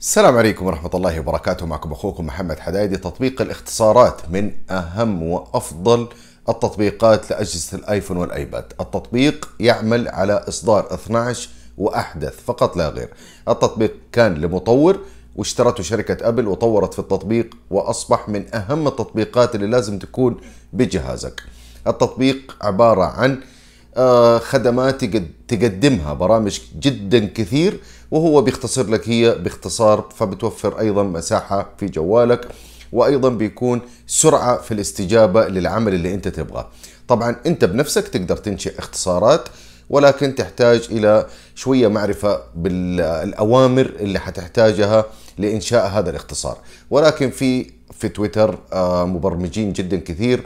السلام عليكم ورحمة الله وبركاته معكم أخوكم محمد حدايدي تطبيق الاختصارات من أهم وأفضل التطبيقات لأجهزة الآيفون والآيباد التطبيق يعمل على إصدار 12 وأحدث فقط لا غير التطبيق كان لمطور واشترته شركة أبل وطورت في التطبيق وأصبح من أهم التطبيقات اللي لازم تكون بجهازك التطبيق عبارة عن آه، خدمات تقدمها برامج جدا كثير وهو بيختصر لك هي باختصار فبتوفر أيضا مساحة في جوالك وايضا بيكون سرعه في الاستجابه للعمل اللي انت تبغاه طبعا انت بنفسك تقدر تنشئ اختصارات ولكن تحتاج الى شويه معرفه بالاوامر اللي حتحتاجها لانشاء هذا الاختصار ولكن في في تويتر آه، مبرمجين جدا كثير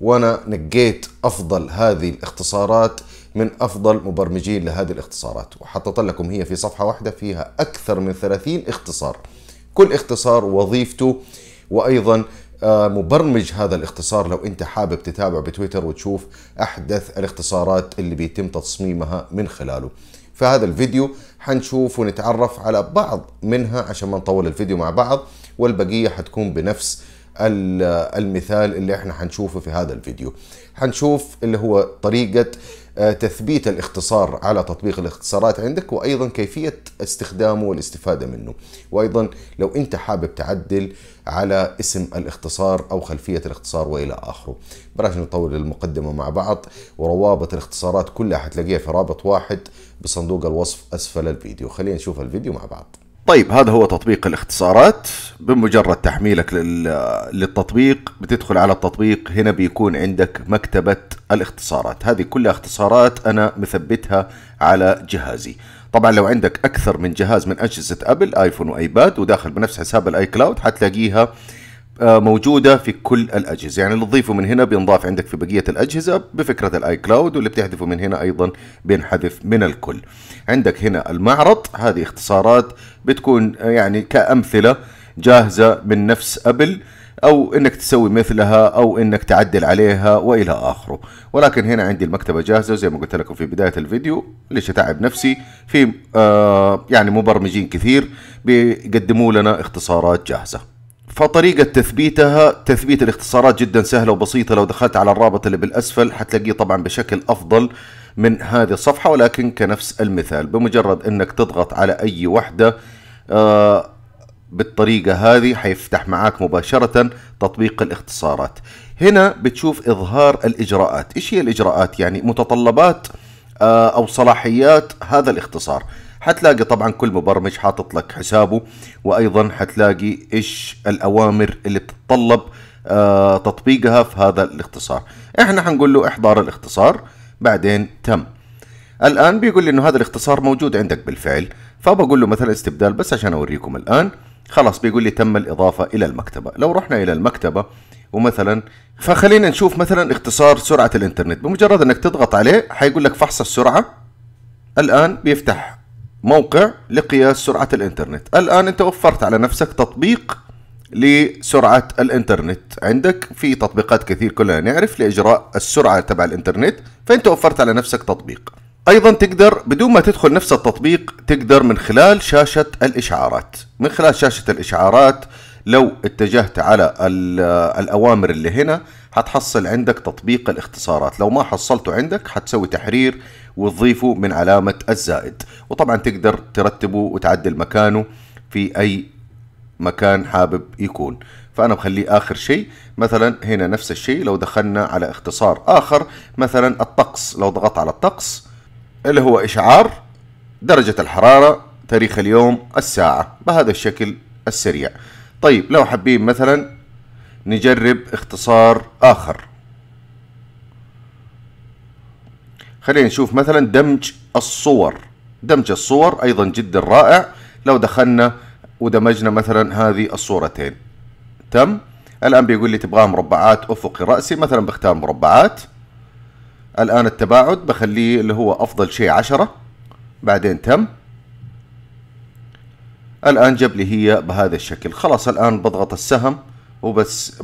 وانا نقيت افضل هذه الاختصارات من أفضل مبرمجين لهذه الاختصارات وحطت لكم هي في صفحة واحدة فيها أكثر من 30 اختصار كل اختصار وظيفته وأيضا آه، مبرمج هذا الاختصار لو انت حابب تتابع بتويتر وتشوف احدث الاختصارات اللي بيتم تصميمها من خلاله فهذا الفيديو حنشوف ونتعرف على بعض منها عشان ما نطول الفيديو مع بعض والبقية حتكون بنفس آه، المثال اللي احنا حنشوفه في هذا الفيديو حنشوف اللي هو طريقة آه، تثبيت الاختصار على تطبيق الاختصارات عندك وايضا كيفيه استخدامه والاستفاده منه وايضا لو انت حابب تعدل على اسم الاختصار او خلفيه الاختصار والى اخره بلاش نطول المقدمه مع بعض وروابط الاختصارات كلها حتلاقيها في رابط واحد بصندوق الوصف اسفل الفيديو خلينا نشوف الفيديو مع بعض طيب هذا هو تطبيق الاختصارات بمجرد تحميلك للتطبيق بتدخل على التطبيق هنا بيكون عندك مكتبة الاختصارات هذه كلها اختصارات أنا مثبتها على جهازي طبعا لو عندك أكثر من جهاز من أجهزة أبل آيفون وأيباد وداخل بنفس حساب الآي كلاود حتلاقيها آه آه، موجوده في كل الاجهزه يعني اللي تضيفه من هنا بينضاف عندك في بقيه الاجهزه بفكره الاي كلاود واللي بتحذفه من هنا ايضا بينحذف من الكل عندك هنا المعرض هذه اختصارات بتكون آه، يعني كامثله جاهزه من نفس ابل او انك تسوي مثلها او انك تعدل عليها والى اخره ولكن هنا عندي المكتبه جاهزه وزي ما قلت لكم في بدايه الفيديو ليش اتعب نفسي في آه يعني مبرمجين كثير بيقدموا لنا اختصارات جاهزه فطريقة تثبيتها تثبيت الاختصارات جدا سهلة وبسيطة لو دخلت على الرابط اللي بالأسفل حتلاقيه طبعا بشكل أفضل من هذه الصفحة ولكن كنفس المثال بمجرد أنك تضغط على أي وحدة آه، بالطريقة هذه حيفتح معاك مباشرة تطبيق الاختصارات هنا بتشوف إظهار الإجراءات إيش هي الإجراءات يعني متطلبات آه، او صلاحيات هذا الاختصار حتلاقي طبعا كل مبرمج حاطط لك حسابه وايضا حتلاقي ايش الاوامر اللي بتتطلب آه، تطبيقها في هذا الاختصار احنا حنقول له احضار الاختصار بعدين تم الان بيقول لي انه هذا الاختصار موجود عندك بالفعل فبقول له مثلا استبدال بس عشان اوريكم الان خلاص بيقول لي تم الاضافه الى المكتبه لو رحنا الى المكتبه ومثلا فخلينا نشوف مثلا اختصار سرعة الانترنت بمجرد انك تضغط عليه حيقول لك فحص السرعة الان بيفتح موقع لقياس سرعة الانترنت الان انت وفرت على نفسك تطبيق لسرعة الانترنت عندك في تطبيقات كثير كلنا نعرف لإجراء السرعة تبع الانترنت فأنت وفرت على نفسك تطبيق أيضا تقدر بدون ما تدخل نفس التطبيق تقدر من خلال شاشة الإشعارات من خلال شاشة الإشعارات لو اتجهت على الأوامر اللي هنا هتحصل عندك تطبيق الاختصارات لو ما حصلته عندك هتسوي تحرير وتضيفه من علامة الزائد وطبعا تقدر ترتبه وتعدل مكانه في أي مكان حابب يكون فأنا بخليه آخر شيء مثلا هنا نفس الشيء لو دخلنا على اختصار آخر مثلا الطقس لو ضغطت على الطقس اللي هو إشعار درجة الحرارة تاريخ اليوم الساعة بهذا الشكل السريع طيب لو حابين مثلا نجرب اختصار آخر خلينا نشوف مثلا دمج الصور دمج الصور أيضا جدا رائع لو دخلنا ودمجنا مثلا هذه الصورتين تم الآن بيقول لي تبغاها مربعات أفقي رأسي مثلا بختار مربعات الآن التباعد بخليه اللي هو أفضل شيء عشرة بعدين تم الآن جاب لي هي بهذا الشكل خلاص الآن بضغط السهم وبس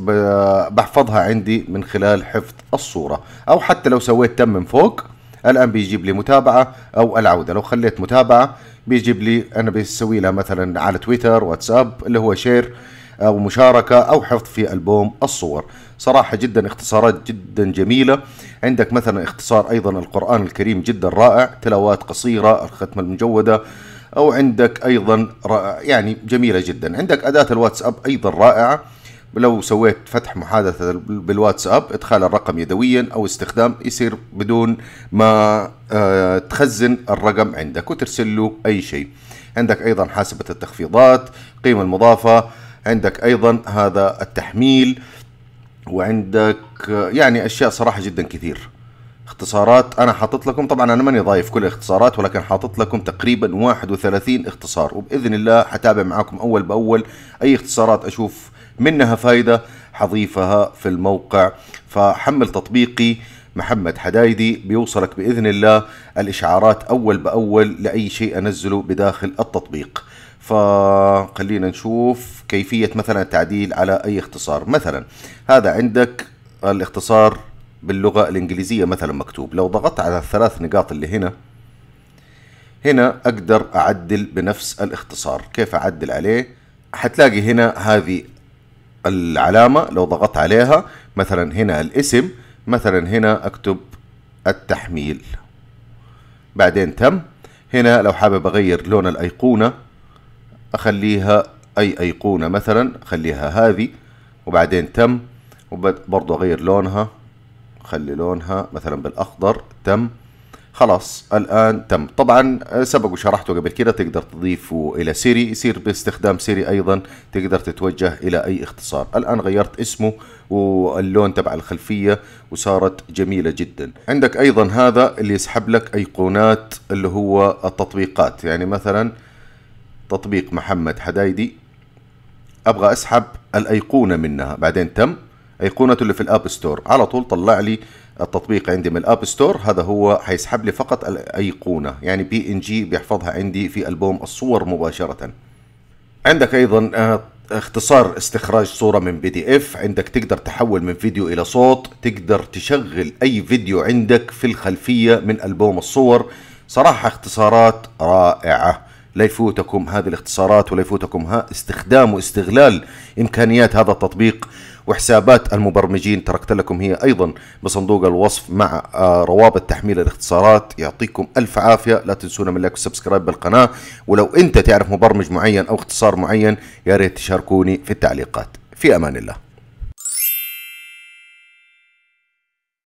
بحفظها عندي من خلال حفظ الصورة أو حتى لو سويت تم من فوق الآن بيجيب لي متابعة أو العودة لو خليت متابعة بيجيب لي أنا بسوي لها مثلا على تويتر واتساب اللي هو شير أو مشاركة أو حفظ في ألبوم الصور صراحة جدا اختصارات جدا جميلة عندك مثلا اختصار أيضا القرآن الكريم جدا رائع تلاوات قصيرة الختمة المجودة او عندك ايضا يعني جميله جدا عندك اداه الواتساب ايضا رائعه لو سويت فتح محادثة بالواتساب ادخال الرقم يدويا او استخدام يصير بدون ما آه، تخزن الرقم عندك وترسل له اي شيء عندك ايضا حاسبة التخفيضات قيمة المضافة عندك ايضا هذا التحميل وعندك آه، يعني اشياء صراحة جدا كثير اختصارات انا حاطط لكم طبعا انا ماني ضايف كل الاختصارات ولكن حاطط لكم تقريبا 31 اختصار وباذن الله حتابع معاكم اول باول اي اختصارات اشوف منها فايده حضيفها في الموقع فحمل تطبيقي محمد حدايدي بيوصلك باذن الله الاشعارات اول باول لاي شيء انزله بداخل التطبيق فخلينا نشوف كيفيه مثلا التعديل على اي اختصار مثلا هذا عندك الاختصار باللغة الإنجليزية مثلا مكتوب لو ضغطت على الثلاث نقاط اللي هنا هنا أقدر أعدل بنفس الاختصار كيف أعدل عليه حتلاقي هنا هذه العلامة لو ضغطت عليها مثلا هنا الاسم مثلا هنا أكتب التحميل بعدين تم هنا لو حابب أغير لون الأيقونة أخليها أي أيقونة مثلا أخليها هذه وبعدين تم وبرضو أغير لونها خلي لونها مثلا بالاخضر تم خلاص الان تم طبعا آه، سبق وشرحته قبل كده تقدر تضيفه الى سيري يصير باستخدام سيري ايضا تقدر تتوجه الى اي اختصار الان غيرت اسمه واللون تبع الخلفيه وصارت جميله جدا عندك ايضا هذا اللي يسحب لك ايقونات اللي هو التطبيقات يعني مثلا تطبيق محمد حدايدي ابغى اسحب الايقونه منها بعدين تم ايقونته اللي في الاب ستور على طول طلع لي التطبيق عندي من الاب ستور هذا هو حيسحب لي فقط الايقونه يعني بي ان جي بيحفظها عندي في البوم الصور مباشره عندك ايضا آه، اختصار استخراج صورة من بي دي اف عندك تقدر تحول من فيديو الى صوت تقدر تشغل اي فيديو عندك في الخلفية من البوم الصور صراحة اختصارات رائعة لا يفوتكم هذه الاختصارات ولا يفوتكم استخدام واستغلال امكانيات هذا التطبيق وحسابات المبرمجين تركت لكم هي أيضا بصندوق الوصف مع آه، روابط تحميل الاختصارات يعطيكم ألف عافية لا تنسونا من لايك وسبسكرايب بالقناة ولو أنت تعرف مبرمج معين أو اختصار معين يا ريت تشاركوني في التعليقات في أمان الله